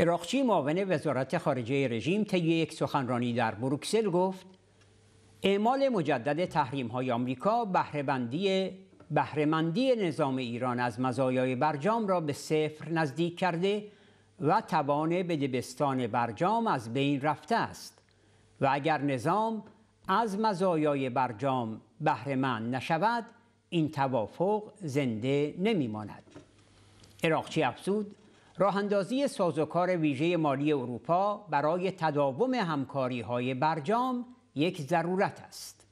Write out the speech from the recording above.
عراقچی معاون وزارت خارجه رژیم طی یک سخنرانی در بروکسل گفت اعمال مجدد تحریم های آمریکا بهرهمندی بهرهمندی نظام ایران از مزایای برجام را به صفر نزدیک کرده و توان دبستان برجام از بین رفته است و اگر نظام از مزایای برجام بهرهمند نشود این توافق زنده نمیماند عراقچی افزود راهاندازی سازوکار ویژه مالی اروپا برای تداوم همکاری های برجام یک ضرورت است.